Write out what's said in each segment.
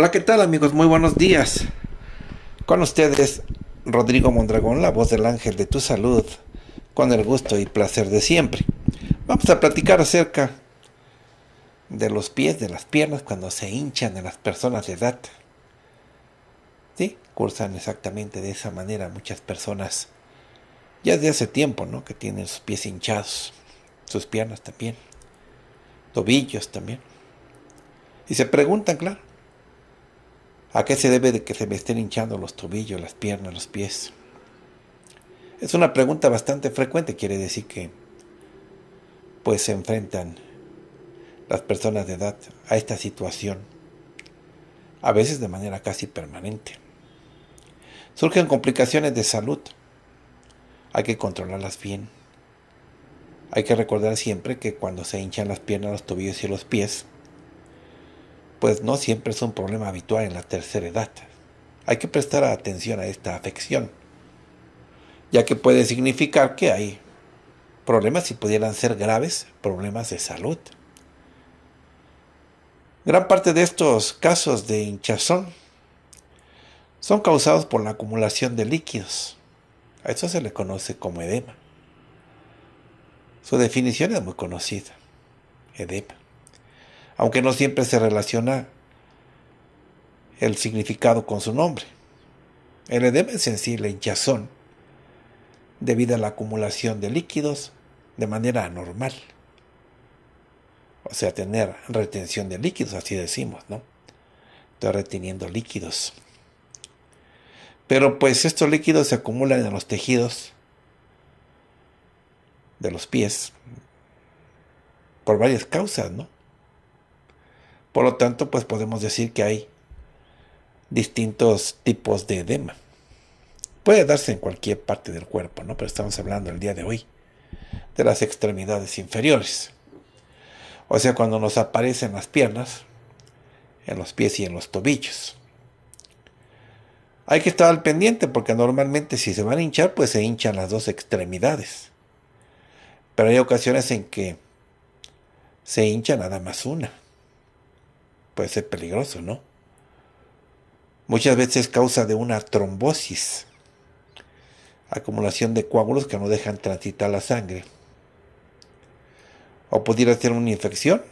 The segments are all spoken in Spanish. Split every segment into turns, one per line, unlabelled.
Hola, ¿qué tal amigos? Muy buenos días. Con ustedes, Rodrigo Mondragón, la voz del ángel de tu salud, con el gusto y placer de siempre. Vamos a platicar acerca de los pies, de las piernas, cuando se hinchan en las personas de edad. ¿Sí? Cursan exactamente de esa manera muchas personas, ya desde hace tiempo, ¿no? Que tienen sus pies hinchados, sus piernas también, tobillos también. Y se preguntan, claro ¿A qué se debe de que se me estén hinchando los tobillos, las piernas, los pies? Es una pregunta bastante frecuente, quiere decir que pues se enfrentan las personas de edad a esta situación, a veces de manera casi permanente. Surgen complicaciones de salud. Hay que controlarlas bien. Hay que recordar siempre que cuando se hinchan las piernas, los tobillos y los pies, pues no siempre es un problema habitual en la tercera edad. Hay que prestar atención a esta afección, ya que puede significar que hay problemas si pudieran ser graves, problemas de salud. Gran parte de estos casos de hinchazón son causados por la acumulación de líquidos. A eso se le conoce como edema. Su definición es muy conocida, edema aunque no siempre se relaciona el significado con su nombre. El edema es en hinchazón debido a la acumulación de líquidos de manera anormal. O sea, tener retención de líquidos, así decimos, ¿no? Estoy reteniendo líquidos. Pero pues estos líquidos se acumulan en los tejidos de los pies por varias causas, ¿no? Por lo tanto, pues podemos decir que hay distintos tipos de edema. Puede darse en cualquier parte del cuerpo, ¿no? Pero estamos hablando el día de hoy de las extremidades inferiores. O sea, cuando nos aparecen las piernas, en los pies y en los tobillos. Hay que estar al pendiente porque normalmente si se van a hinchar, pues se hinchan las dos extremidades. Pero hay ocasiones en que se hincha nada más una puede ser peligroso, ¿no? Muchas veces causa de una trombosis, acumulación de coágulos que no dejan transitar la sangre. O pudiera ser una infección.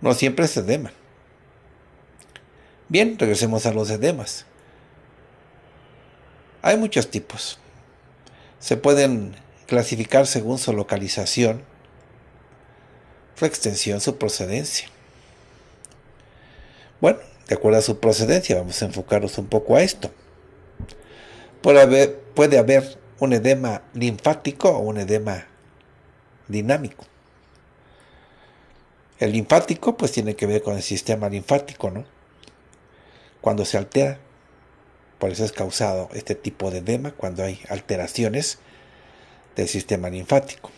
No siempre es edema. Bien, regresemos a los edemas. Hay muchos tipos. Se pueden clasificar según su localización, su extensión, su procedencia. Bueno, de acuerdo a su procedencia, vamos a enfocarnos un poco a esto. Puede haber, un edema linfático o un edema dinámico. El linfático pues tiene que ver con el sistema linfático, ¿no? Cuando se altera, por eso es causado este tipo de edema cuando hay alteraciones del sistema linfático.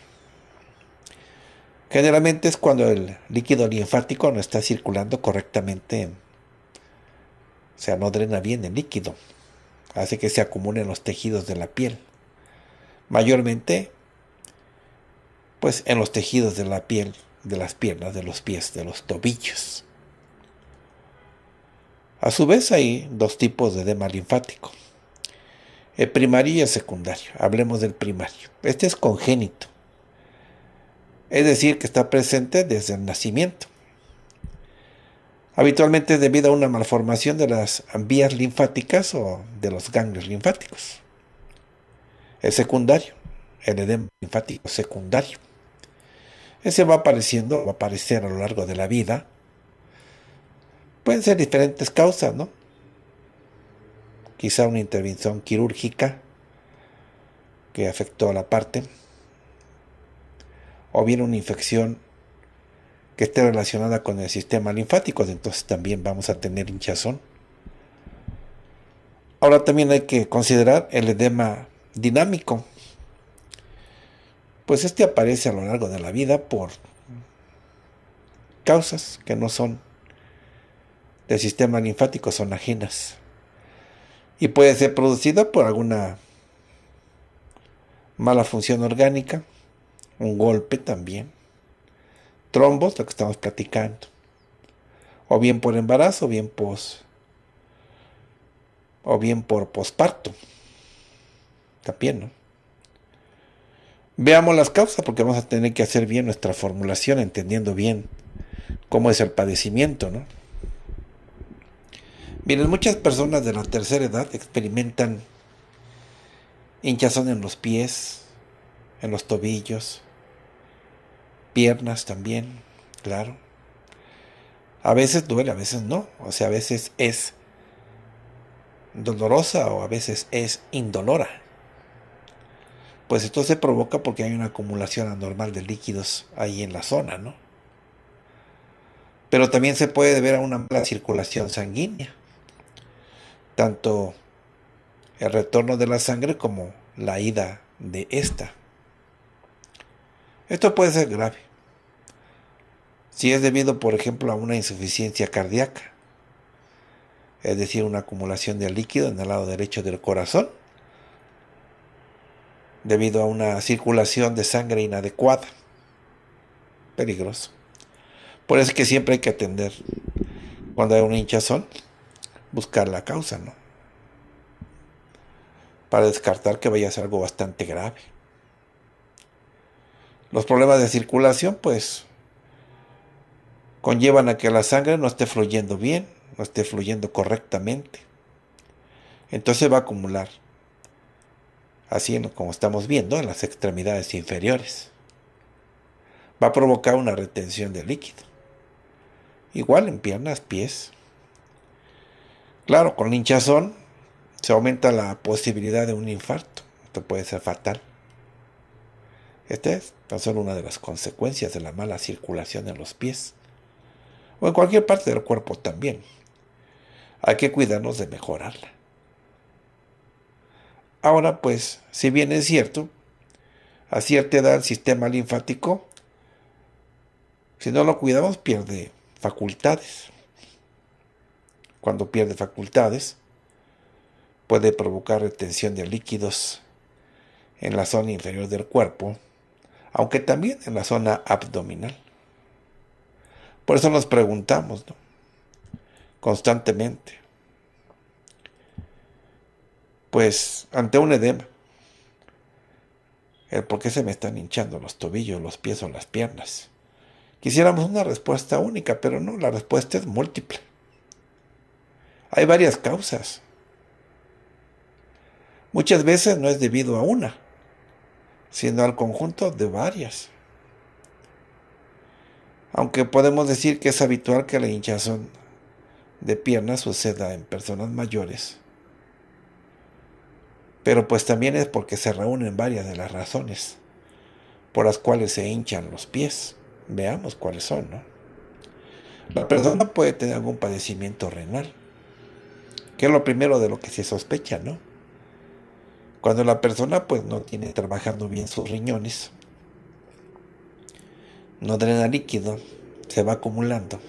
Generalmente es cuando el líquido linfático no está circulando correctamente, o sea, no drena bien el líquido, hace que se en los tejidos de la piel. Mayormente, pues en los tejidos de la piel, de las piernas, de los pies, de los tobillos. A su vez hay dos tipos de edema linfático, el primario y el secundario. Hablemos del primario. Este es congénito es decir, que está presente desde el nacimiento. Habitualmente es debido a una malformación de las vías linfáticas o de los ganglios linfáticos. Es secundario, el edema linfático secundario. Ese va apareciendo, va a aparecer a lo largo de la vida. Pueden ser diferentes causas, ¿no? Quizá una intervención quirúrgica que afectó a la parte o bien una infección que esté relacionada con el sistema linfático, entonces también vamos a tener hinchazón. Ahora también hay que considerar el edema dinámico, pues este aparece a lo largo de la vida por causas que no son del sistema linfático, son ajenas. Y puede ser producida por alguna mala función orgánica, un golpe también. Trombos, lo que estamos platicando. O bien por embarazo, o bien pos. O bien por posparto. También, ¿no? Veamos las causas porque vamos a tener que hacer bien nuestra formulación, entendiendo bien cómo es el padecimiento, ¿no? Miren, muchas personas de la tercera edad experimentan hinchazón en los pies, en los tobillos, piernas también, claro. A veces duele, a veces no. O sea, a veces es dolorosa o a veces es indolora. Pues esto se provoca porque hay una acumulación anormal de líquidos ahí en la zona, ¿no? Pero también se puede deber a una mala circulación sanguínea. Tanto el retorno de la sangre como la ida de esta. Esto puede ser grave. Si es debido, por ejemplo, a una insuficiencia cardíaca, es decir, una acumulación de líquido en el lado derecho del corazón, debido a una circulación de sangre inadecuada. Peligroso. Por eso es que siempre hay que atender cuando hay un hinchazón, buscar la causa, ¿no? Para descartar que vaya a ser algo bastante grave. Los problemas de circulación, pues, conllevan a que la sangre no esté fluyendo bien, no esté fluyendo correctamente. Entonces va a acumular, así como estamos viendo, en las extremidades inferiores. Va a provocar una retención de líquido. Igual en piernas, pies. Claro, con hinchazón se aumenta la posibilidad de un infarto. Esto puede ser fatal. Esta es una de las consecuencias de la mala circulación en los pies o en cualquier parte del cuerpo también. Hay que cuidarnos de mejorarla. Ahora pues, si bien es cierto, a cierta edad el sistema linfático, si no lo cuidamos, pierde facultades. Cuando pierde facultades, puede provocar retención de líquidos en la zona inferior del cuerpo aunque también en la zona abdominal. Por eso nos preguntamos constantemente, pues ante un edema, el por qué se me están hinchando los tobillos, los pies o las piernas. Quisiéramos una respuesta única, pero no, la respuesta es múltiple. Hay varias causas. Muchas veces no es debido a una, sino al conjunto de varias. Aunque podemos decir que es habitual que la hinchazón de piernas suceda en personas mayores. Pero pues también es porque se reúnen varias de las razones por las cuales se hinchan los pies. Veamos cuáles son, ¿no? La persona puede tener algún padecimiento renal, que es lo primero de lo que se sospecha, ¿no? Cuando la persona pues no tiene trabajando bien sus riñones, no drena líquido, se va acumulando.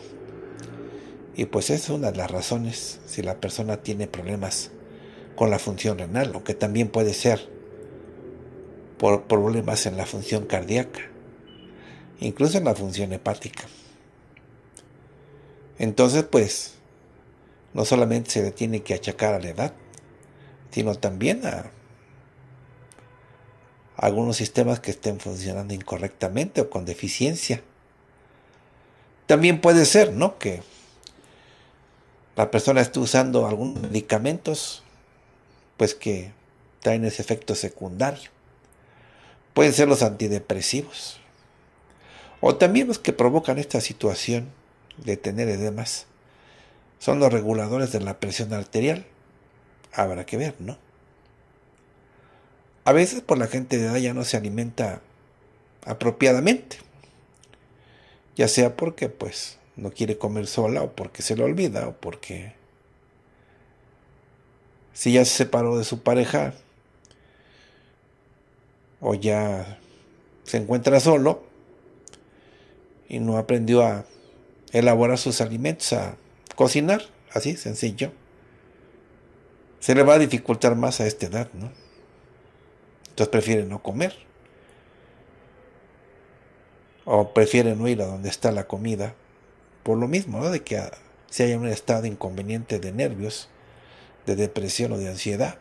Y pues es una de las razones si la persona tiene problemas con la función renal, o que también puede ser por problemas en la función cardíaca, incluso en la función hepática. Entonces, pues, no solamente se le tiene que achacar a la edad, sino también a algunos sistemas que estén funcionando incorrectamente o con deficiencia. También puede ser, ¿no? Que la persona esté usando algunos medicamentos, pues que traen ese efecto secundario. Pueden ser los antidepresivos. O también los que provocan esta situación de tener edemas. Son los reguladores de la presión arterial. Habrá que ver, ¿no? A veces por la gente de edad ya no se alimenta apropiadamente. Ya sea porque pues no quiere comer sola o porque se lo olvida o porque si ya se separó de su pareja o ya se encuentra solo y no aprendió a elaborar sus alimentos, a cocinar, así sencillo, se le va a dificultar más a esta edad, ¿no? Entonces prefieren no comer. O prefieren no ir a donde está la comida. Por lo mismo, ¿no? De que si hay un estado inconveniente de nervios, de depresión o de ansiedad.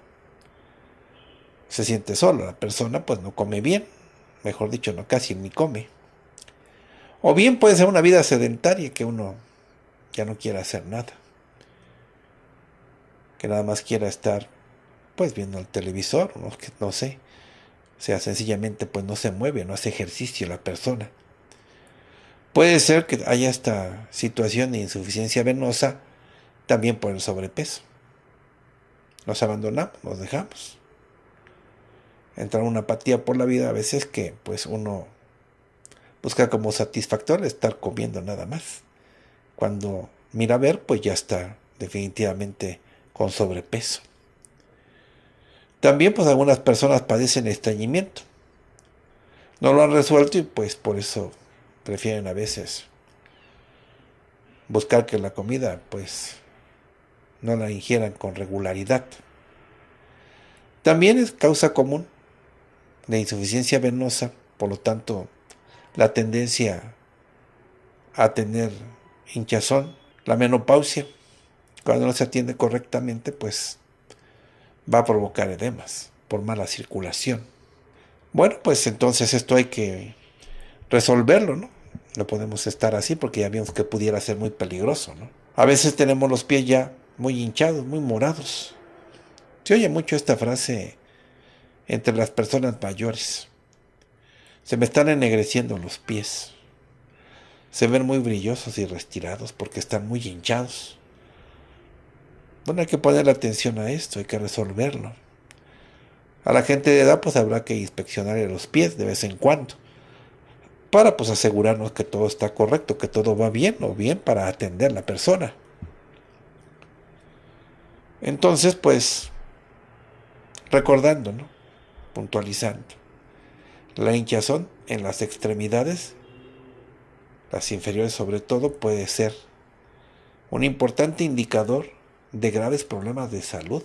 Se siente solo la persona pues no come bien, mejor dicho, no casi ni come. O bien puede ser una vida sedentaria que uno ya no quiera hacer nada. Que nada más quiera estar pues viendo el televisor, no sé, o sea, sencillamente pues no se mueve, no hace ejercicio la persona. Puede ser que haya esta situación de insuficiencia venosa también por el sobrepeso. Nos abandonamos, nos dejamos. Entra una apatía por la vida a veces que pues uno busca como satisfactor estar comiendo nada más. Cuando mira a ver, pues ya está definitivamente con sobrepeso. También pues algunas personas padecen estreñimiento. No lo han resuelto y pues por eso prefieren a veces buscar que la comida pues no la ingieran con regularidad. También es causa común de insuficiencia venosa, por lo tanto la tendencia a tener hinchazón, la menopausia, cuando no se atiende correctamente pues va a provocar edemas por mala circulación. Bueno, pues entonces esto hay que resolverlo, ¿no? No podemos estar así porque ya vimos que pudiera ser muy peligroso, ¿no? A veces tenemos los pies ya muy hinchados, muy morados. Se oye mucho esta frase entre las personas mayores. Se me están ennegreciendo los pies. Se ven muy brillosos y restirados porque están muy hinchados. Bueno, hay que poner atención a esto, hay que resolverlo. A la gente de edad pues habrá que inspeccionarle los pies de vez en cuando para pues asegurarnos que todo está correcto, que todo va bien o bien para atender a la persona. Entonces pues recordando, ¿no? puntualizando, la hinchazón en las extremidades, las inferiores sobre todo, puede ser un importante indicador de graves problemas de salud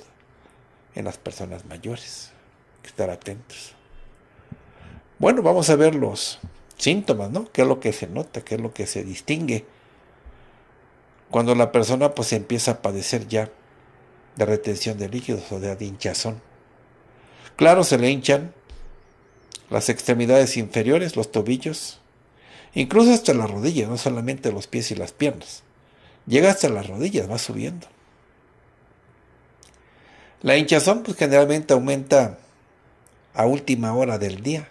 en las personas mayores. Hay que estar atentos. Bueno, vamos a ver los síntomas, ¿no? ¿Qué es lo que se nota? ¿Qué es lo que se distingue? Cuando la persona pues empieza a padecer ya de retención de líquidos o de hinchazón. Claro, se le hinchan las extremidades inferiores, los tobillos, incluso hasta las rodillas, no solamente los pies y las piernas. Llega hasta las rodillas, va subiendo. La hinchazón pues, generalmente aumenta a última hora del día.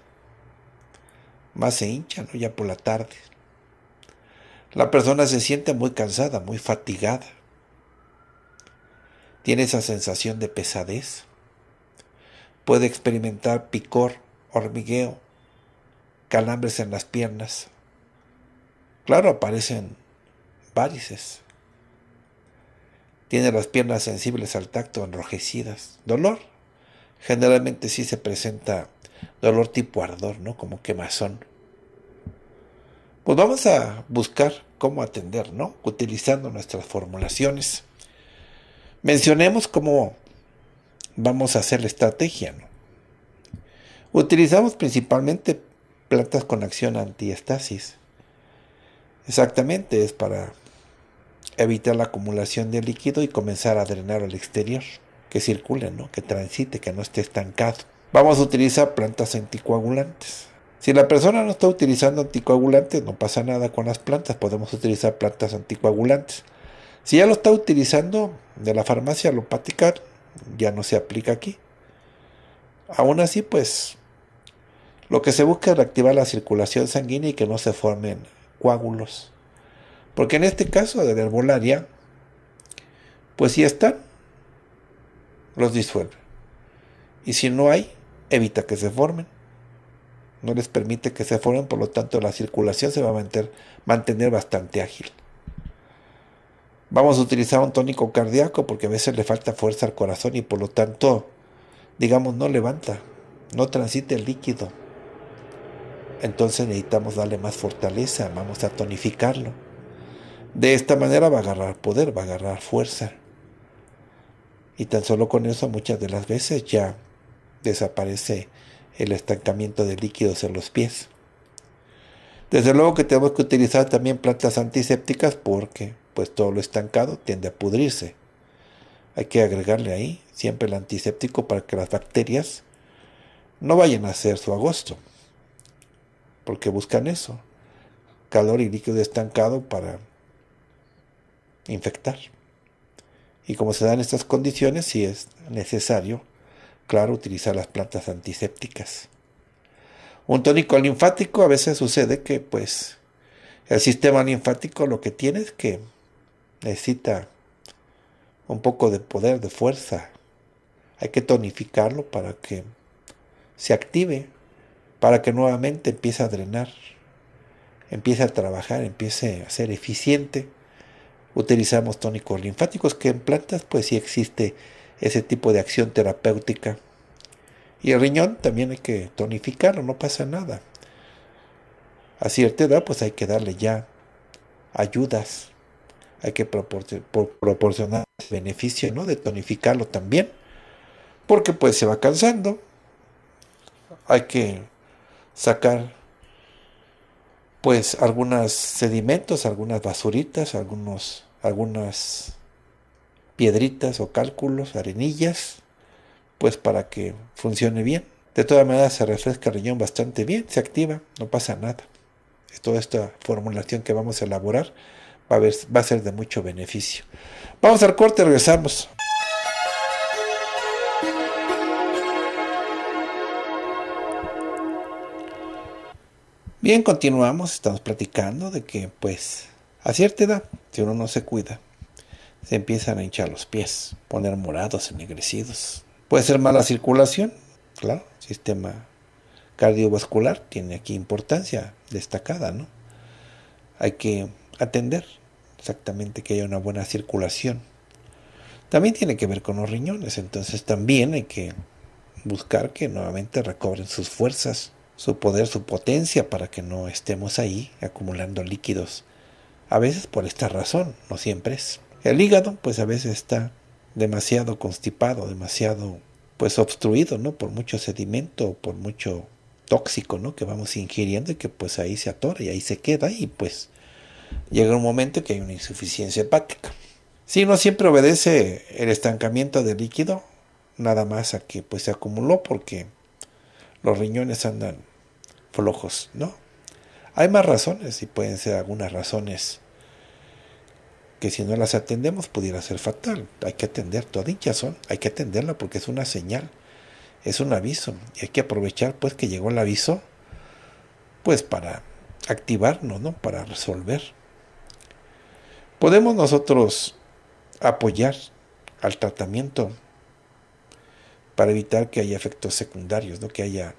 Más se hincha, Ya por la tarde. La persona se siente muy cansada, muy fatigada. Tiene esa sensación de pesadez. Puede experimentar picor, hormigueo, calambres en las piernas. Claro, aparecen varices, tiene las piernas sensibles al tacto enrojecidas. Dolor. Generalmente sí se presenta dolor tipo ardor, ¿no? Como quemazón. Pues vamos a buscar cómo atender, ¿no? Utilizando nuestras formulaciones. Mencionemos cómo vamos a hacer la estrategia, ¿no? Utilizamos principalmente plantas con acción antiestasis. Exactamente, es para evitar la acumulación de líquido y comenzar a drenar al exterior, que circule, que transite, que no esté estancado. Vamos a utilizar plantas anticoagulantes. Si la persona no está utilizando anticoagulantes, no pasa nada con las plantas, podemos utilizar plantas anticoagulantes. Si ya lo está utilizando de la farmacia paticar, ya no se aplica aquí. Aún así, pues, lo que se busca es reactivar la circulación sanguínea y que no se formen coágulos. Porque en este caso de la herbolaria, pues si están, los disuelve. Y si no hay, evita que se formen. No les permite que se formen, por lo tanto la circulación se va a mantener, mantener bastante ágil. Vamos a utilizar un tónico cardíaco porque a veces le falta fuerza al corazón y por lo tanto, digamos, no levanta, no transite el líquido. Entonces necesitamos darle más fortaleza, vamos a tonificarlo. De esta manera va a agarrar poder, va a agarrar fuerza. Y tan solo con eso muchas de las veces ya desaparece el estancamiento de líquidos en los pies. Desde luego que tenemos que utilizar también plantas antisépticas porque pues todo lo estancado tiende a pudrirse. Hay que agregarle ahí siempre el antiséptico para que las bacterias no vayan a hacer su agosto. Porque buscan eso. Calor y líquido estancado para infectar. Y como se dan estas condiciones, si es necesario, claro, utilizar las plantas antisépticas. Un tónico linfático a veces sucede que pues el sistema linfático lo que tiene es que necesita un poco de poder, de fuerza. Hay que tonificarlo para que se active, para que nuevamente empiece a drenar, empiece a trabajar, empiece a ser eficiente utilizamos tónicos linfáticos, que en plantas pues sí existe ese tipo de acción terapéutica. Y el riñón también hay que tonificarlo, no pasa nada. A cierta edad pues hay que darle ya ayudas, hay que proporcionar beneficio ¿no? de tonificarlo también, porque pues se va cansando, hay que sacar pues algunos sedimentos, algunas basuritas, algunos, algunas piedritas o cálculos, arenillas, pues para que funcione bien. De todas maneras se refresca el riñón bastante bien, se activa, no pasa nada. Toda esta formulación que vamos a elaborar va a, va a ser de mucho beneficio. Vamos al corte, regresamos. Bien, continuamos, estamos platicando de que pues a cierta edad, si uno no se cuida, se empiezan a hinchar los pies, poner morados, ennegrecidos. Puede ser mala circulación, claro, sistema cardiovascular tiene aquí importancia destacada, ¿no? Hay que atender exactamente que haya una buena circulación. También tiene que ver con los riñones, entonces también hay que buscar que nuevamente recobren sus fuerzas su poder, su potencia para que no estemos ahí acumulando líquidos. A veces por esta razón, no siempre es. El hígado pues a veces está demasiado constipado, demasiado pues obstruido, ¿no? Por mucho sedimento, por mucho tóxico, ¿no? Que vamos ingiriendo y que pues ahí se atora y ahí se queda y pues llega un momento que hay una insuficiencia hepática. Si no siempre obedece el estancamiento del líquido, nada más a que pues se acumuló porque los riñones andan flojos, ¿no? Hay más razones y pueden ser algunas razones que si no las atendemos pudiera ser fatal. Hay que atender, toda hinchazón, hay que atenderla porque es una señal, es un aviso y hay que aprovechar pues que llegó el aviso pues para activarnos, ¿no? Para resolver. Podemos nosotros apoyar al tratamiento para evitar que haya efectos secundarios, ¿no? que haya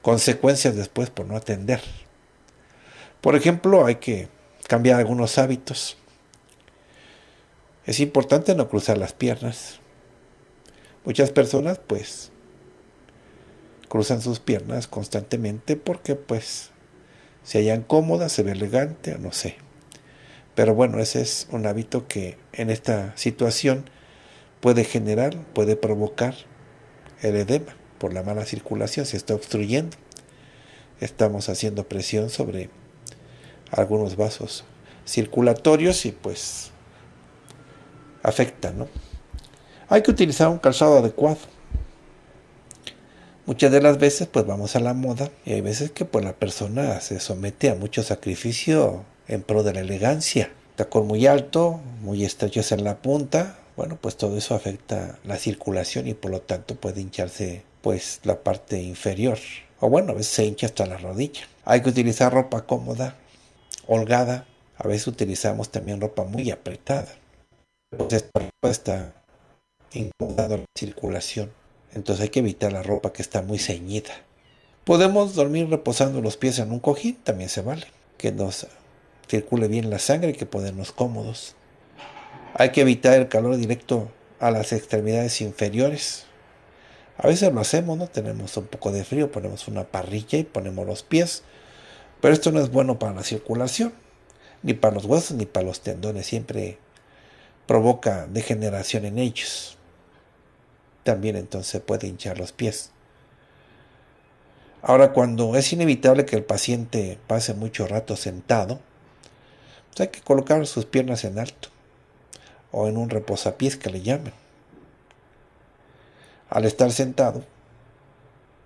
consecuencias después por no atender. Por ejemplo, hay que cambiar algunos hábitos. Es importante no cruzar las piernas. Muchas personas pues cruzan sus piernas constantemente porque pues se hallan cómodas, se ve elegante, no sé. Pero bueno, ese es un hábito que en esta situación puede generar, puede provocar el edema por la mala circulación se está obstruyendo. Estamos haciendo presión sobre algunos vasos circulatorios y pues afecta, ¿no? Hay que utilizar un calzado adecuado. Muchas de las veces pues vamos a la moda y hay veces que pues la persona se somete a mucho sacrificio en pro de la elegancia. Tacón muy alto, muy estrechos en la punta, bueno, pues todo eso afecta la circulación y por lo tanto puede hincharse pues la parte inferior. O bueno, a veces se hincha hasta la rodilla. Hay que utilizar ropa cómoda, holgada. A veces utilizamos también ropa muy apretada. Pues esta ropa está incomodando la circulación. Entonces hay que evitar la ropa que está muy ceñida. Podemos dormir reposando los pies en un cojín, también se vale. Que nos circule bien la sangre y que ponernos cómodos. Hay que evitar el calor directo a las extremidades inferiores. A veces lo hacemos, ¿no? Tenemos un poco de frío, ponemos una parrilla y ponemos los pies. Pero esto no es bueno para la circulación, ni para los huesos, ni para los tendones. Siempre provoca degeneración en ellos. También entonces puede hinchar los pies. Ahora, cuando es inevitable que el paciente pase mucho rato sentado, pues hay que colocar sus piernas en alto o en un reposapiés que le llamen. Al estar sentado,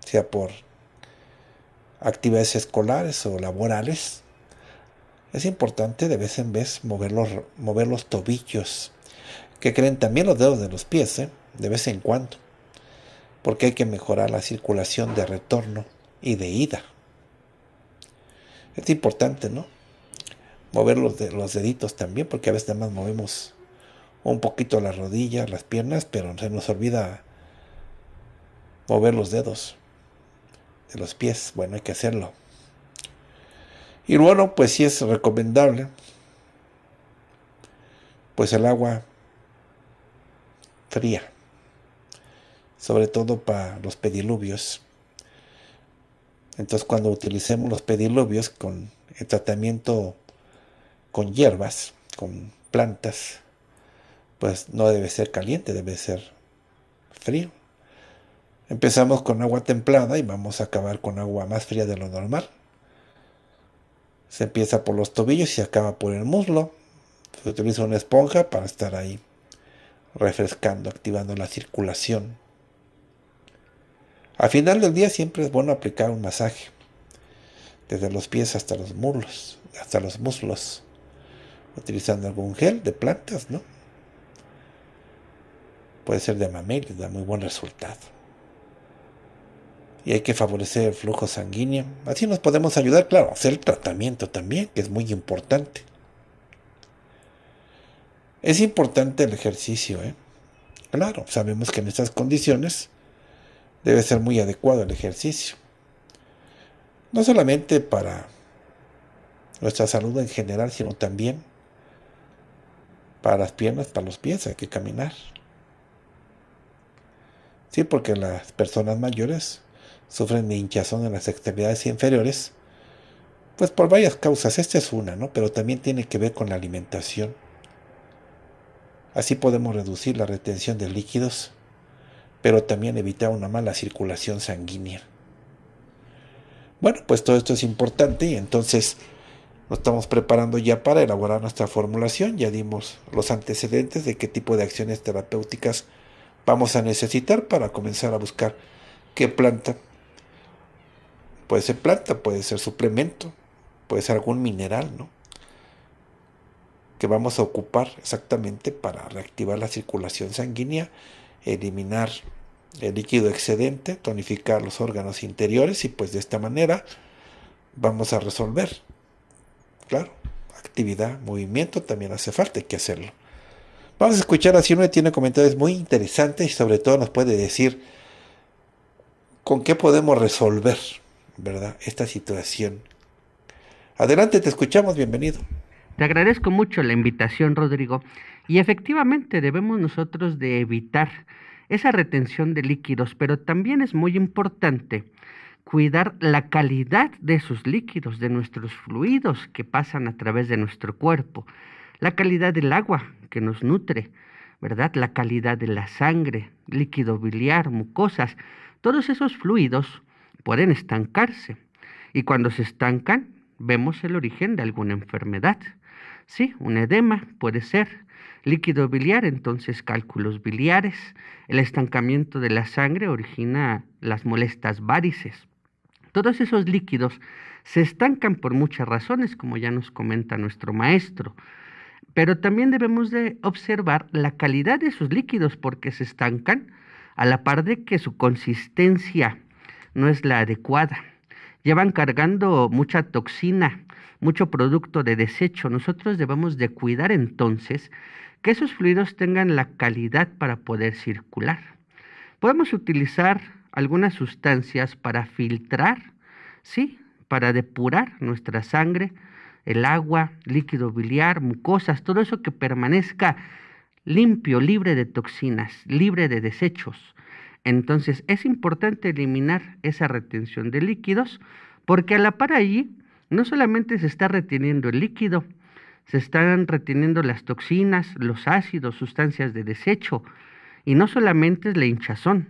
sea por actividades escolares o laborales, es importante de vez en vez mover los, mover los tobillos, que creen también los dedos de los pies, ¿eh? de vez en cuando, porque hay que mejorar la circulación de retorno y de ida. Es importante, ¿no? Mover los, de, los deditos también, porque a veces además movemos un poquito las rodillas, las piernas, pero se nos olvida mover los dedos de los pies. Bueno, hay que hacerlo. Y bueno, pues sí es recomendable, pues el agua fría, sobre todo para los pediluvios. Entonces cuando utilicemos los pediluvios con el tratamiento con hierbas, con plantas, pues no debe ser caliente, debe ser frío. Empezamos con agua templada y vamos a acabar con agua más fría de lo normal. Se empieza por los tobillos y se acaba por el muslo. Se utiliza una esponja para estar ahí refrescando, activando la circulación. Al final del día siempre es bueno aplicar un masaje, desde los pies hasta los muslos, hasta los muslos, utilizando algún gel de plantas, ¿no? puede ser de mamel, da muy buen resultado. Y hay que favorecer el flujo sanguíneo. Así nos podemos ayudar, claro, hacer el tratamiento también, que es muy importante. Es importante el ejercicio, ¿eh? Claro, sabemos que en estas condiciones debe ser muy adecuado el ejercicio. No solamente para nuestra salud en general, sino también para las piernas, para los pies, hay que caminar porque las personas mayores sufren de hinchazón en las extremidades inferiores, pues por varias causas. Esta es una, Pero también tiene que ver con la alimentación. Así podemos reducir la retención de líquidos, pero también evitar una mala circulación sanguínea. Bueno, pues todo esto es importante y entonces nos estamos preparando ya para elaborar nuestra formulación. Ya dimos los antecedentes de qué tipo de acciones terapéuticas vamos a necesitar para comenzar a buscar qué planta. Puede ser planta, puede ser suplemento, puede ser algún mineral, ¿no? Que vamos a ocupar exactamente para reactivar la circulación sanguínea, eliminar el líquido excedente, tonificar los órganos interiores y pues de esta manera vamos a resolver. Claro, actividad, movimiento también hace falta, que hacerlo. Vamos a escuchar a Uno tiene comentarios muy interesantes y sobre todo nos puede decir con qué podemos resolver, ¿verdad? Esta situación. Adelante, te escuchamos, bienvenido.
Te agradezco mucho la invitación, Rodrigo. Y efectivamente debemos nosotros de evitar esa retención de líquidos, pero también es muy importante cuidar la calidad de esos líquidos, de nuestros fluidos que pasan a través de nuestro cuerpo la calidad del agua que nos nutre, ¿verdad? La calidad de la sangre, líquido biliar, mucosas, todos esos fluidos pueden estancarse y cuando se estancan vemos el origen de alguna enfermedad. Sí, un edema puede ser líquido biliar, entonces cálculos biliares. El estancamiento de la sangre origina las molestas varices. Todos esos líquidos se estancan por muchas razones, como ya nos comenta nuestro maestro. Pero también debemos de observar la calidad de sus líquidos porque se estancan a la par de que su consistencia no es la adecuada. Llevan cargando mucha toxina, mucho producto de desecho. Nosotros debemos de cuidar entonces que esos fluidos tengan la calidad para poder circular. Podemos utilizar algunas sustancias para filtrar, Para depurar nuestra sangre, el agua, líquido biliar, mucosas, todo eso que permanezca limpio, libre de toxinas, libre de desechos. Entonces es importante eliminar esa retención de líquidos porque a la par allí no solamente se está reteniendo el líquido, se están reteniendo las toxinas, los ácidos, sustancias de desecho y no solamente es la hinchazón,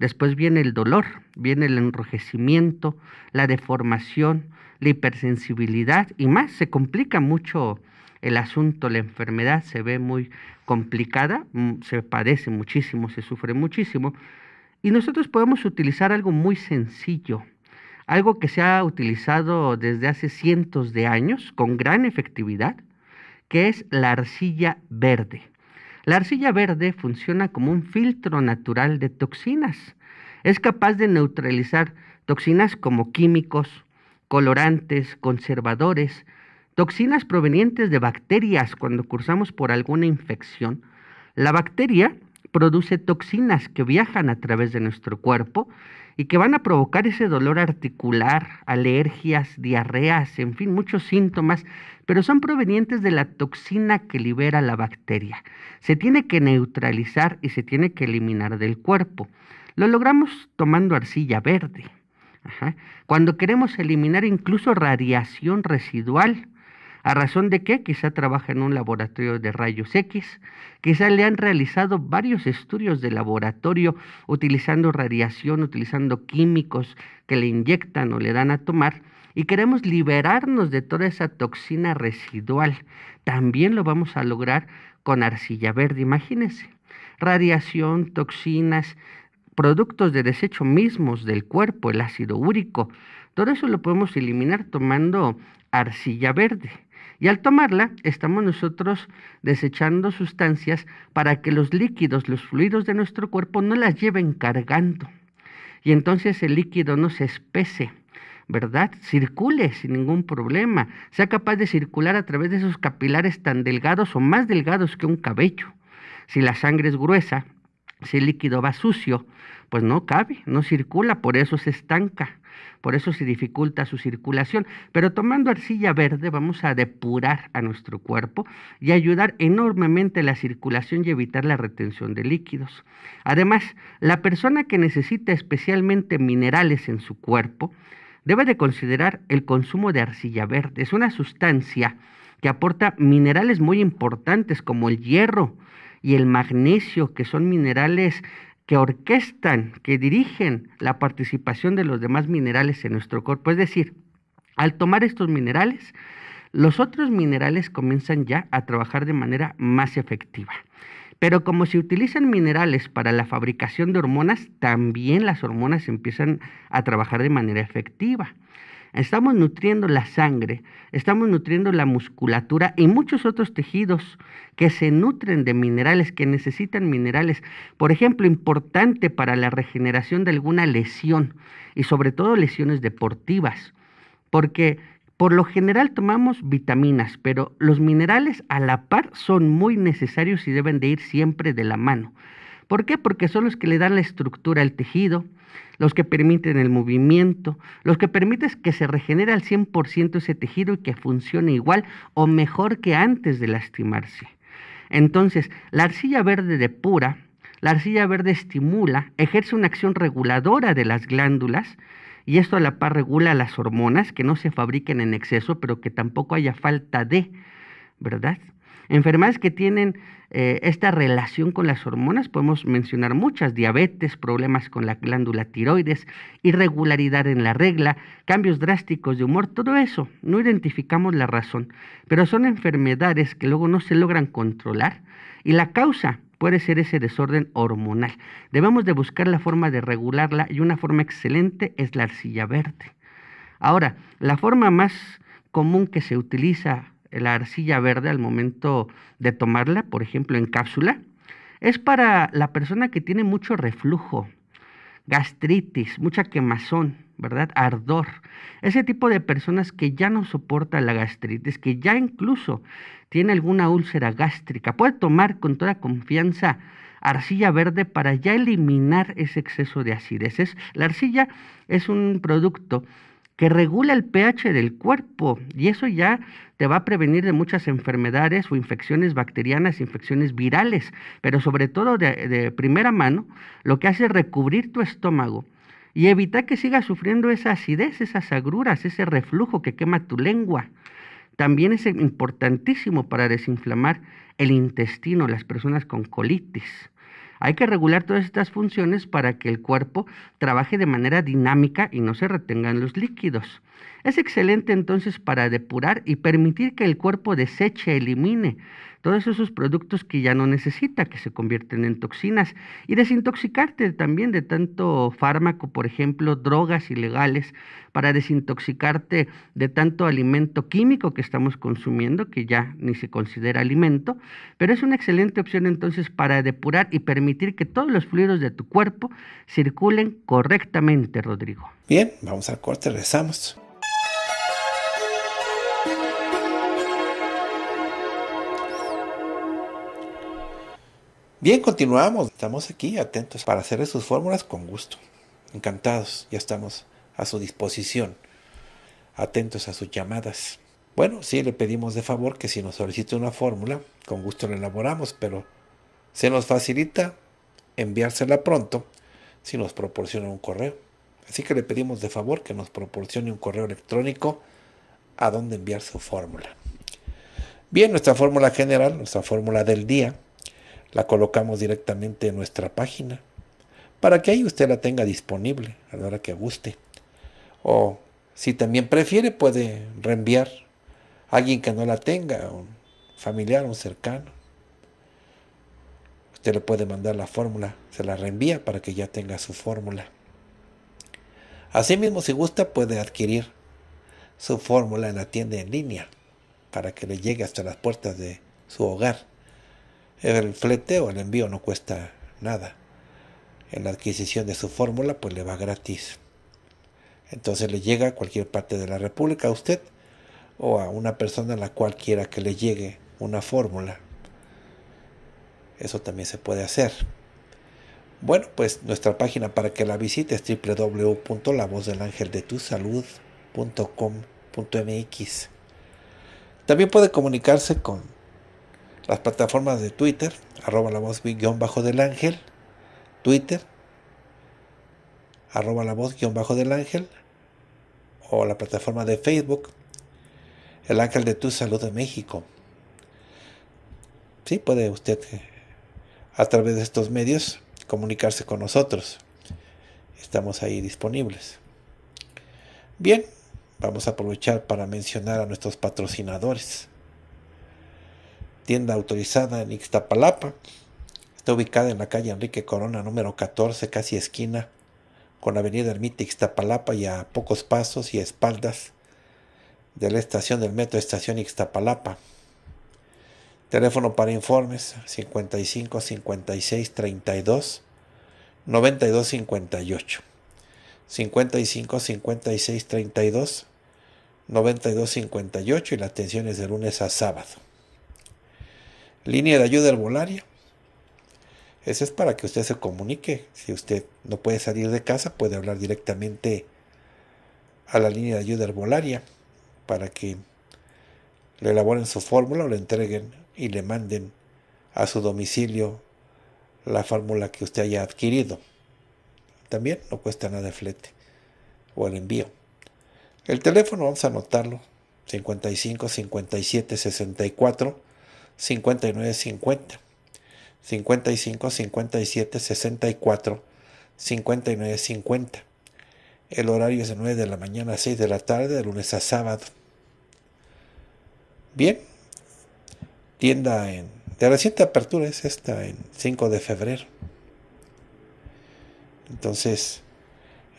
después viene el dolor, viene el enrojecimiento, la deformación, la hipersensibilidad y más, se complica mucho el asunto, la enfermedad se ve muy complicada, mm, se padece muchísimo, se sufre muchísimo. Y nosotros podemos utilizar algo muy sencillo, algo que se ha utilizado desde hace cientos de años con gran efectividad, que es la arcilla verde. La arcilla verde funciona como un filtro natural de toxinas. Es capaz de neutralizar toxinas como químicos, colorantes, conservadores, toxinas provenientes de bacterias cuando cursamos por alguna infección. La bacteria produce toxinas que viajan a través de nuestro cuerpo y que van a provocar ese dolor articular, alergias, diarreas, en fin, muchos síntomas, pero son provenientes de la toxina que libera la bacteria. Se tiene que neutralizar y se tiene que eliminar del cuerpo. Lo logramos tomando arcilla verde, cuando queremos eliminar incluso radiación residual, a razón de que quizá trabaja en un laboratorio de rayos X, quizá le han realizado varios estudios de laboratorio utilizando radiación, utilizando químicos que le inyectan o le dan a tomar, y queremos liberarnos de toda esa toxina residual. También lo vamos a lograr con arcilla verde, imagínense. Radiación, toxinas, productos de desecho mismos del cuerpo, el ácido úrico. Todo eso lo podemos eliminar tomando arcilla verde. Y al tomarla, estamos nosotros desechando sustancias para que los líquidos, los fluidos de nuestro cuerpo no las lleven cargando. Y entonces el líquido no se espese, ¿verdad? Circule sin ningún problema. Sea capaz de circular a través de esos capilares tan delgados o más delgados que un cabello. Si la sangre es gruesa, si el líquido va sucio, pues no cabe, no circula, por eso se estanca, por eso se dificulta su circulación. Pero tomando arcilla verde vamos a depurar a nuestro cuerpo y ayudar enormemente la circulación y evitar la retención de líquidos. Además, la persona que necesita especialmente minerales en su cuerpo debe de considerar el consumo de arcilla verde. Es una sustancia que aporta minerales muy importantes como el hierro, y el magnesio, que son minerales que orquestan, que dirigen la participación de los demás minerales en nuestro cuerpo. Es decir, al tomar estos minerales, los otros minerales comienzan ya a trabajar de manera más efectiva. Pero como se utilizan minerales para la fabricación de hormonas, también las hormonas empiezan a trabajar de manera efectiva. Estamos nutriendo la sangre, estamos nutriendo la musculatura y muchos otros tejidos que se nutren de minerales, que necesitan minerales. Por ejemplo, importante para la regeneración de alguna lesión y sobre todo lesiones deportivas, porque por lo general tomamos vitaminas, pero los minerales a la par son muy necesarios y deben de ir siempre de la mano. ¿Por qué? Porque son los que le dan la estructura al tejido, los que permiten el movimiento, los que permiten que se regenere al 100% ese tejido y que funcione igual o mejor que antes de lastimarse. Entonces, la arcilla verde depura, la arcilla verde estimula, ejerce una acción reguladora de las glándulas y esto a la par regula las hormonas que no se fabriquen en exceso, pero que tampoco haya falta de, ¿verdad? Enfermedades que tienen eh, esta relación con las hormonas podemos mencionar muchas, diabetes, problemas con la glándula tiroides, irregularidad en la regla, cambios drásticos de humor, todo eso, no identificamos la razón, pero son enfermedades que luego no se logran controlar y la causa puede ser ese desorden hormonal. Debemos de buscar la forma de regularla y una forma excelente es la arcilla verde. Ahora, la forma más común que se utiliza la arcilla verde al momento de tomarla, por ejemplo en cápsula, es para la persona que tiene mucho reflujo, gastritis, mucha quemazón, ¿verdad? Ardor. Ese tipo de personas que ya no soporta la gastritis, que ya incluso tiene alguna úlcera gástrica, puede tomar con toda confianza arcilla verde para ya eliminar ese exceso de acidez. la arcilla es un producto que regula el pH del cuerpo y eso ya te va a prevenir de muchas enfermedades o infecciones bacterianas, infecciones virales, pero sobre todo de, primera mano, lo que hace es recubrir tu estómago y evitar que sigas sufriendo esa acidez, esas agruras, ese reflujo que quema tu lengua. También es importantísimo para desinflamar el intestino, las personas con colitis. Hay que regular todas estas funciones para que el cuerpo trabaje de manera dinámica y no se retengan los líquidos. Es excelente entonces para depurar y permitir que el cuerpo deseche, elimine todos esos productos que ya no necesita, que se convierten en toxinas, y desintoxicarte también de tanto fármaco, por ejemplo, drogas ilegales, para desintoxicarte de tanto alimento químico que estamos consumiendo, que ya ni se considera alimento, pero es una excelente opción entonces para depurar y permitir que todos los fluidos de tu cuerpo circulen correctamente, Rodrigo. Bien, vamos al corte, rezamos.
Bien, continuamos. Estamos aquí atentos para hacerle sus fórmulas con gusto. Encantados, ya estamos a su disposición. Atentos a sus llamadas. Bueno, sí le pedimos de favor que si nos solicita una fórmula, con gusto la elaboramos, pero se nos facilita enviársela pronto si nos proporciona un correo. Así que le pedimos de favor que nos proporcione un correo electrónico a donde enviar su fórmula. Bien, nuestra fórmula general, nuestra fórmula del día, la colocamos directamente en nuestra página para que ahí usted la tenga disponible a la hora que guste. O si también prefiere puede reenviar a alguien que no la tenga, un familiar, un cercano. Usted le puede mandar la fórmula, se la reenvía para que ya tenga su fórmula. Asimismo, si gusta, puede adquirir su fórmula en la tienda en línea para que le llegue hasta las puertas de su hogar. El flete o el envío no cuesta nada. En la adquisición de su fórmula pues le va gratis. Entonces le llega a cualquier parte de la República a usted o a una persona a la cual quiera que le llegue una fórmula. Eso también se puede hacer. Bueno, pues nuestra página para que la visite es www.lavozdelangeldetusalud.com.mx. También puede comunicarse con las plataformas de Twitter, arroba la voz guión bajo del ángel, Twitter, arroba la voz guión bajo del ángel, o la plataforma de Facebook, el ángel de tu salud de México. Sí, puede usted eh, a través de estos medios comunicarse con nosotros. Estamos ahí disponibles. Bien, vamos a aprovechar para mencionar a nuestros patrocinadores tienda autorizada en Ixtapalapa. Está ubicada en la calle Enrique Corona, número 14, casi esquina, con avenida Ermita Ixtapalapa y a pocos pasos y espaldas de la estación del metro Estación Ixtapalapa. Teléfono para informes 55 56 32 92 58. 55 56 32 92 58 y la atención es de lunes a sábado línea de ayuda herbolaria, Eso es para que usted se comunique. Si usted no puede salir de casa, puede hablar directamente a la línea de ayuda herbolaria para que le elaboren su fórmula o le entreguen y le manden a su domicilio la fórmula que usted haya adquirido. También no cuesta nada el flete o el envío. El teléfono vamos a anotarlo 55 57 64 5950, 55 57 64, 5950. El horario es de 9 de la mañana a 6 de la tarde, de lunes a sábado. Bien, tienda en, de reciente apertura es esta, en 5 de febrero. Entonces,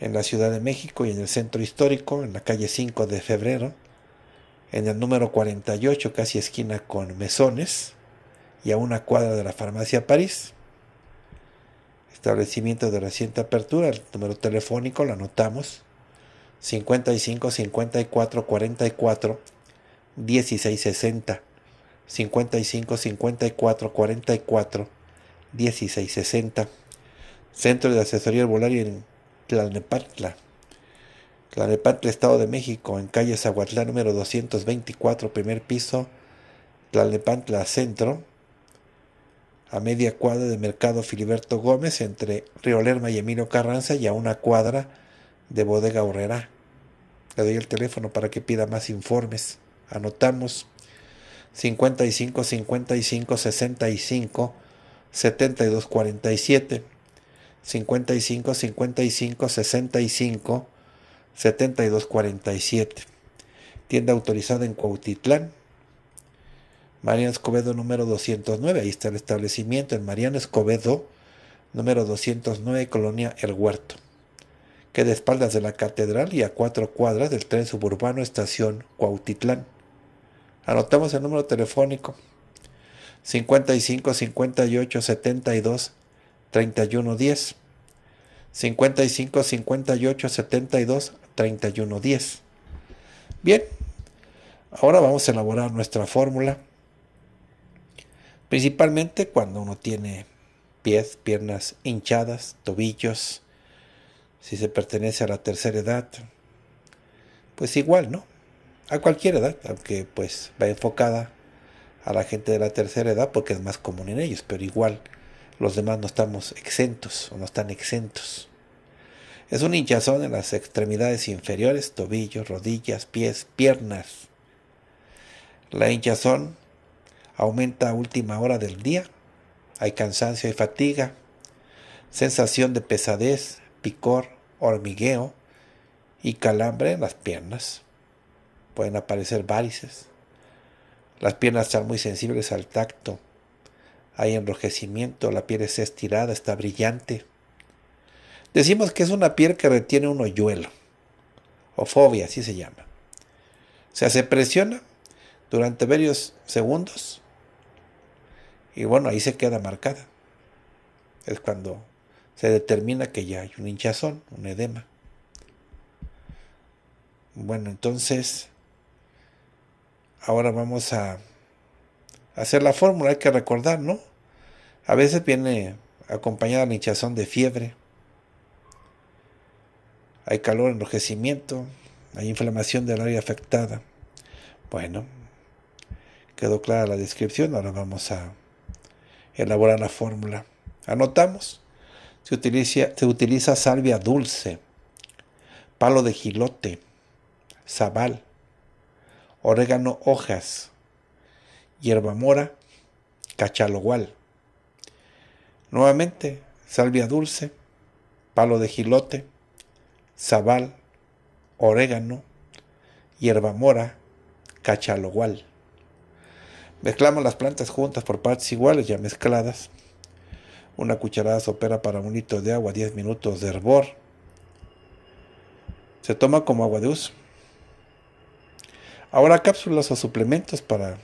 en la Ciudad de México y en el centro histórico, en la calle 5 de febrero, en el número 48, casi esquina con Mesones, y a una cuadra de la Farmacia París. Establecimiento de reciente apertura, el número telefónico lo anotamos: 55 54 44 1660. 55 54 44 1660. Centro de Asesoría Herbolaria en Tlalnepantla. Tlalepantla, Estado de México, en calle Zaguatlán número 224, primer piso, Tlalepantla, Centro, a media cuadra de Mercado Filiberto Gómez, entre Río Lerma y Emilio Carranza, y a una cuadra de Bodega Horrera. Le doy el teléfono para que pida más informes. Anotamos 55 55 65 72 47 55 55 65 7247. Tienda autorizada en Cuautitlán. Mariano Escobedo número 209. Ahí está el establecimiento en Mariano Escobedo número 209, Colonia El Huerto. Queda a espaldas de la catedral y a cuatro cuadras del tren suburbano Estación Cuautitlán. Anotamos el número telefónico 55 58 72 31 10. 55 58 72 3110. Bien, ahora vamos a elaborar nuestra fórmula. Principalmente cuando uno tiene pies, piernas hinchadas, tobillos, si se pertenece a la tercera edad, pues igual, ¿no? A cualquier edad, aunque pues va enfocada a la gente de la tercera edad porque es más común en ellos, pero igual los demás no estamos exentos o no están exentos. Es un hinchazón en las extremidades inferiores, tobillos, rodillas, pies, piernas. La hinchazón aumenta a última hora del día. Hay cansancio y fatiga, sensación de pesadez, picor, hormigueo y calambre en las piernas. Pueden aparecer varices. Las piernas están muy sensibles al tacto. Hay enrojecimiento, la piel es estirada, está brillante. Decimos que es una piel que retiene un hoyuelo, o fobia, así se llama. O sea, se presiona durante varios segundos y bueno, ahí se queda marcada. Es cuando se determina que ya hay un hinchazón, un edema. Bueno, entonces, ahora vamos a hacer la fórmula, hay que recordar, ¿no? A veces viene acompañada la hinchazón de fiebre, hay calor, enrojecimiento, hay inflamación del área afectada. Bueno, quedó clara la descripción, ahora vamos a elaborar la fórmula. Anotamos, se utiliza, se utiliza salvia dulce, palo de gilote, sabal, orégano hojas, hierba mora, cachalogual. Nuevamente, salvia dulce, palo de gilote, zabal, orégano, hierbamora, cachalogual. Mezclamos las plantas juntas por partes iguales ya mezcladas. Una cucharada sopera para un litro de agua, 10 minutos de hervor. Se toma como agua de uso. Ahora cápsulas o suplementos para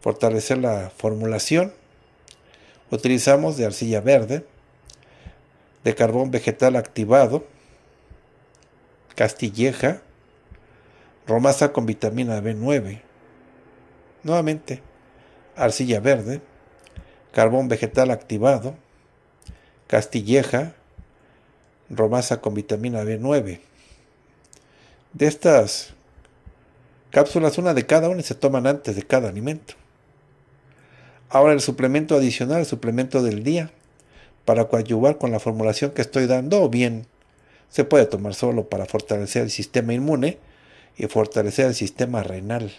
fortalecer la formulación. Utilizamos de arcilla verde, de carbón vegetal activado, castilleja, romasa con vitamina B9. Nuevamente, arcilla verde, carbón vegetal activado, castilleja, romasa con vitamina B9. De estas cápsulas, una de cada una se toman antes de cada alimento. Ahora el suplemento adicional, el suplemento del día, para coadyuvar con la formulación que estoy dando o bien se puede tomar solo para fortalecer el sistema inmune y fortalecer el sistema renal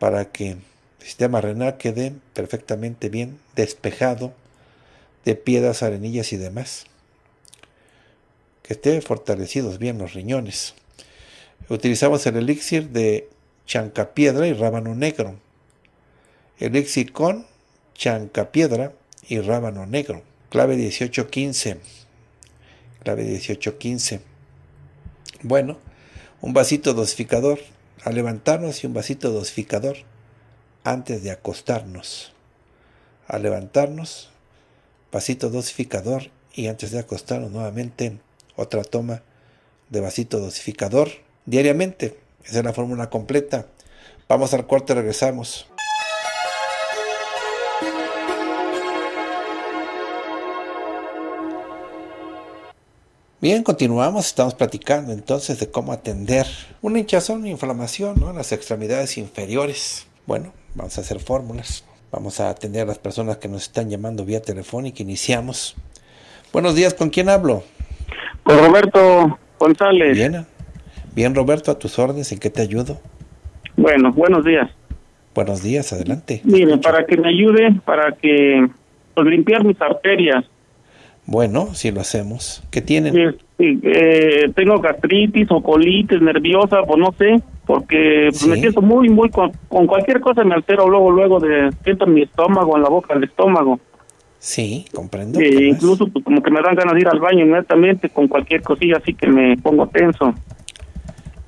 para que el sistema renal quede perfectamente bien despejado de piedras, arenillas y demás. Que estén fortalecidos bien los riñones. Utilizamos el elixir de chancapiedra y rábano negro. Elixir con chancapiedra y rábano negro clave 1815. Clave 1815. Bueno, un vasito dosificador a levantarnos y un vasito dosificador antes de acostarnos. A levantarnos, vasito dosificador y antes de acostarnos nuevamente otra toma de vasito dosificador diariamente. Esa es la fórmula completa. Vamos al y regresamos. Bien, continuamos, estamos platicando entonces de cómo atender una hinchazón, una inflamación en las extremidades inferiores. Bueno, vamos a hacer fórmulas. Vamos a atender a las personas que nos están llamando vía telefónica. Iniciamos. Buenos días, ¿con quién hablo?
Con Roberto González. Bien,
bien Roberto, a tus órdenes, ¿en qué te ayudo?
Bueno, buenos días.
Buenos días, adelante.
Mire, para que me ayude, para que pues, limpiar mis arterias
bueno, si lo hacemos. ¿Qué
tienen? Eh, tengo gastritis o colitis nerviosa, pues no sé, porque pues, me siento muy, muy, con, cualquier cosa me altero luego, luego de, siento mi estómago, en la boca del estómago.
Sí, comprendo.
incluso pues, como que me dan ganas de ir al baño inmediatamente con cualquier cosilla, así que me pongo tenso.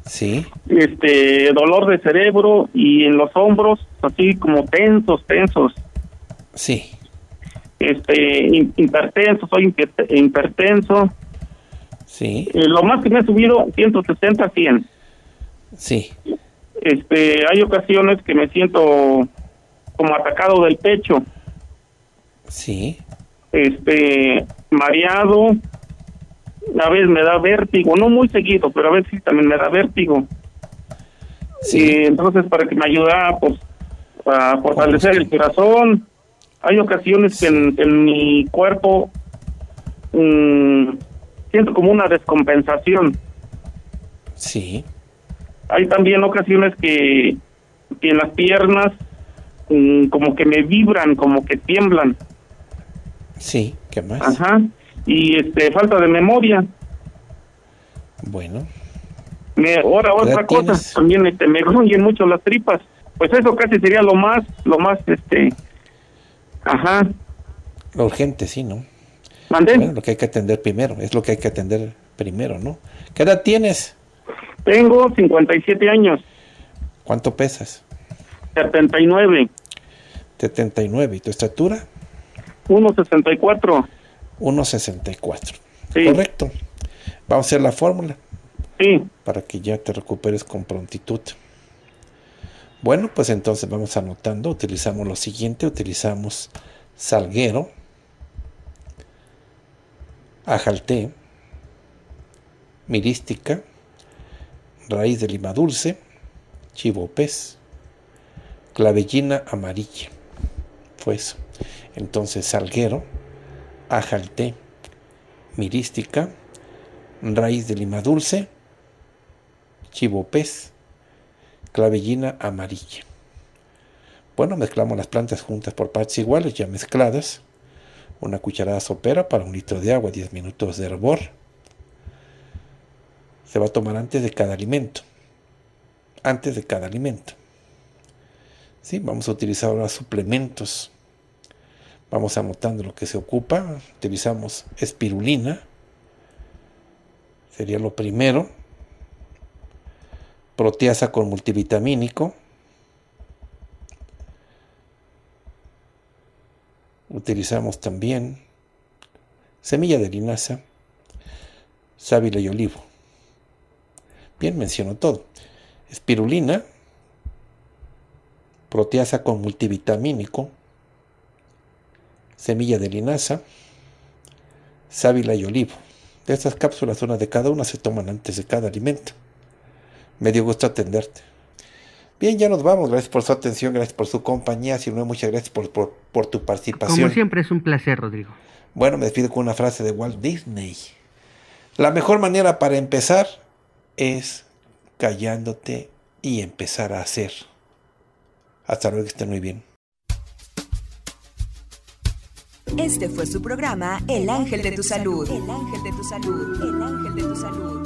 Sí. Este, dolor de cerebro y en los hombros, así como tensos, tensos. Sí este hipertenso, soy hipertenso.
Sí. Eh, lo
más que me ha subido 160 100. Sí. Este, hay ocasiones que me siento como atacado del pecho. Sí. Este, mareado. A veces me da vértigo, no muy seguido, pero a veces sí también me da vértigo. Sí. Eh, entonces, para que me ayudara pues, a fortalecer el corazón, hay ocasiones que en, mi cuerpo mm, siento como una descompensación. Sí. Hay también ocasiones que, que las piernas mm, como que me vibran, como que tiemblan.
Sí, ¿qué más?
Ajá. Y este, falta de memoria. Bueno. ahora otra cosa, también este, me gruñen mucho las tripas. Pues eso casi sería lo más, lo más este Ajá.
Lo urgente, sí, ¿no? lo que hay que atender primero, es lo que hay que atender primero, ¿no? ¿Qué edad tienes? Tengo 57 años. ¿Cuánto pesas?
79.
79. ¿Y tu estatura?
1.64.
1.64. Sí. Correcto. Vamos a hacer la fórmula. Sí. Para que ya te recuperes con prontitud. Bueno, pues entonces vamos anotando. Utilizamos lo siguiente. Utilizamos Salguero, Ajalté, Mirística, Raíz de Lima Dulce, chivo pez, Clavellina Amarilla. Fue eso. Entonces Salguero, Ajalté, Mirística, Raíz de Lima Dulce, chivo pez, clavellina amarilla. Bueno, mezclamos las plantas juntas por partes iguales, ya mezcladas. Una cucharada sopera para un litro de agua, 10 minutos de hervor. Se va a tomar antes de cada alimento. Antes de cada alimento. ¿Sí? Vamos a utilizar ahora suplementos. Vamos anotando lo que se ocupa. Utilizamos espirulina. Sería lo primero proteasa con multivitamínico. Utilizamos también semilla de linaza, sábila y olivo. Bien, menciono todo. Espirulina, proteasa con multivitamínico, semilla de linaza, sábila y olivo. De estas cápsulas, una de cada una se toman antes de cada alimento. Me dio gusto atenderte. Bien, ya nos vamos. Gracias por su atención, gracias por su compañía. si no muchas gracias por, por, tu participación. Como
siempre es un placer, Rodrigo.
Bueno, me despido con una frase de Walt Disney. La mejor manera para empezar es callándote y empezar a hacer. Hasta luego, que estén muy bien. Este fue su programa El Ángel de tu Salud. El
Ángel de tu Salud. El Ángel de tu Salud.